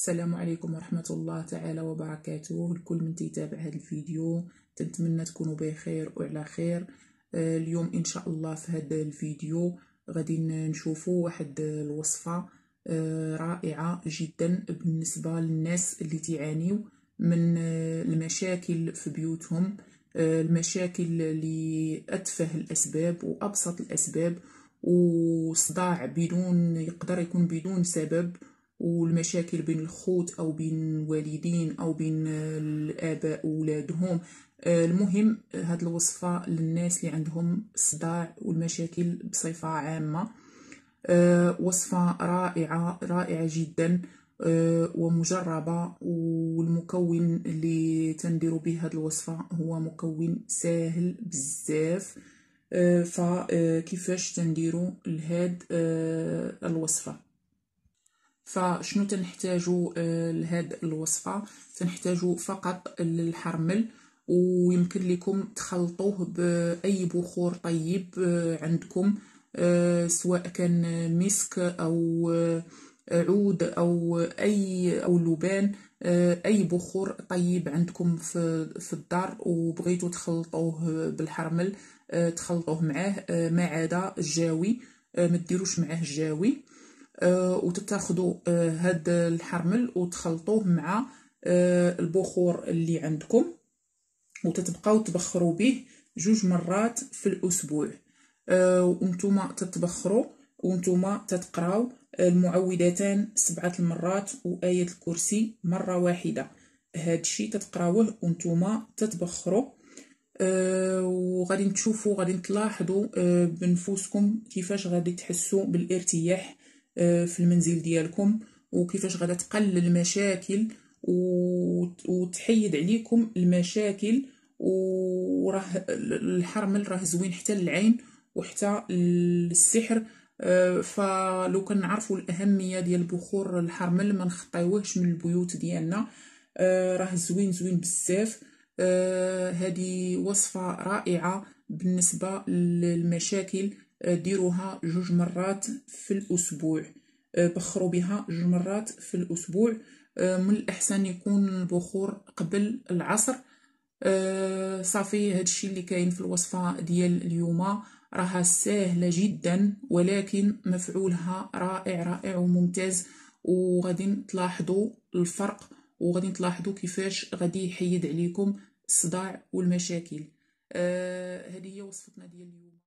السلام عليكم ورحمة الله تعالى وبركاته الكل من تيتابع هذا الفيديو تنتمنى تكونوا بخير وعلى خير آه، اليوم إن شاء الله في هذا الفيديو غادي نشوفوا واحد الوصفة آه، رائعة جدا بالنسبة للناس اللي تعانيوا من آه، المشاكل في بيوتهم المشاكل لأتفه الأسباب وأبسط الأسباب وصداع بدون يقدر يكون بدون سبب والمشاكل بين الخوت او بين الوالدين او بين الاباء وولادهم آه، المهم هاد الوصفه للناس اللي عندهم الصداع والمشاكل بصفه عامه آه، وصفه رائعه رائعه جدا آه، ومجربه والمكون اللي تنديروا به هاد الوصفه هو مكون ساهل بزاف فكيفاش تنديروا لهاد الوصفه فشنو تنحتاجو آه، لهاد الوصفة تنحتاجو فقط الحرمل ويمكن لكم تخلطوه بأي بخور طيب آه، عندكم آه، سواء كان مسك أو عود أو أي أو لبان أي بخور طيب عندكم في, في الدار وبغيتو تخلطوه بالحرمل تخلطوه معاه ما عدا الجاوي ما تديروش معاه الجاوي آه، وتتاخذوا آه، هاد الحرمل وتخلطوه مع آه، البخور اللي عندكم وتتبقاو تبخروا به جوج مرات في الاسبوع وانتم تتبخروا وانتم تتقراو المعوذتان سبعه المرات وايه الكرسي مره واحده هادشي تتقراوه وانتم تتبخروا وغادي تشوفوا غادي تلاحظوا بنفوسكم كيفاش غادي تحسوا بالارتياح آه، في المنزل ديالكم وكيفاش غادا تقلل المشاكل وتحيد عليكم المشاكل وراه الحرمل راه زوين حتى للعين وحتى للسحر آه، فلو نعرفوا الاهميه ديال بخور الحرمل ما نخطيوهش من البيوت ديالنا آه، راه زوين زوين بزاف هذه وصفه رائعه بالنسبه للمشاكل آه، ديروها جوج مرات في الاسبوع آه، بخروا بها جوج مرات في الاسبوع آه، من الاحسن يكون البخور قبل العصر صافي هادشي اللي كاين في الوصفه ديال اليوم راها ساهله جدا ولكن مفعولها رائع رائع وممتاز وغادي تلاحظوا الفرق وغادي تلاحظوا كيفاش غادي يحيد عليكم الصداع والمشاكل هذه هي وصفتنا ديال اليوم